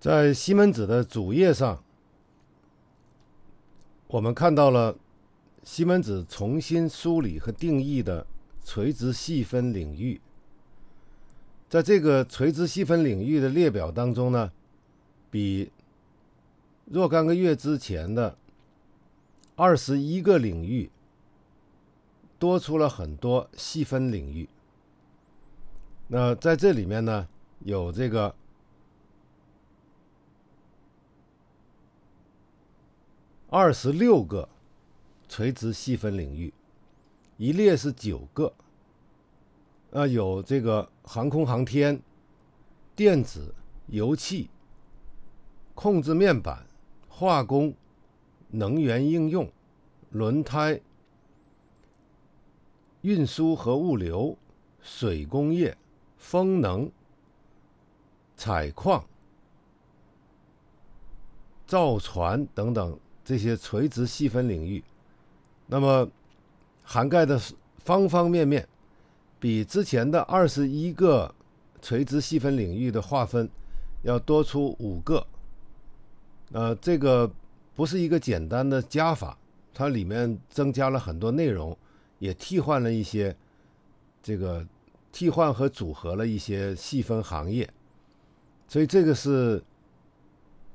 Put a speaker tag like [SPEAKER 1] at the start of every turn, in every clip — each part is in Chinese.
[SPEAKER 1] 在西门子的主页上，我们看到了西门子重新梳理和定义的垂直细分领域。在这个垂直细分领域的列表当中呢，比若干个月之前的二十一个领域多出了很多细分领域。那在这里面呢，有这个。二十六个垂直细分领域，一列是九个，啊，有这个航空航天、电子、油气、控制面板、化工、能源应用、轮胎、运输和物流、水工业、风能、采矿、造船等等。这些垂直细分领域，那么涵盖的方方面面，比之前的二十一个垂直细分领域的划分要多出五个。呃，这个不是一个简单的加法，它里面增加了很多内容，也替换了一些，这个替换和组合了一些细分行业，所以这个是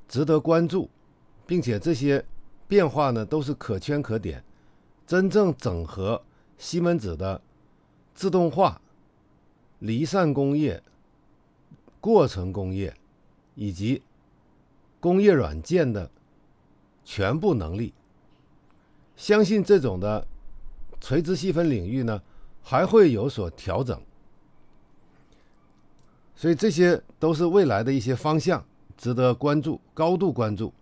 [SPEAKER 1] 值得关注，并且这些。变化呢都是可圈可点，真正整合西门子的自动化、离散工业、过程工业以及工业软件的全部能力，相信这种的垂直细分领域呢还会有所调整，所以这些都是未来的一些方向，值得关注，高度关注。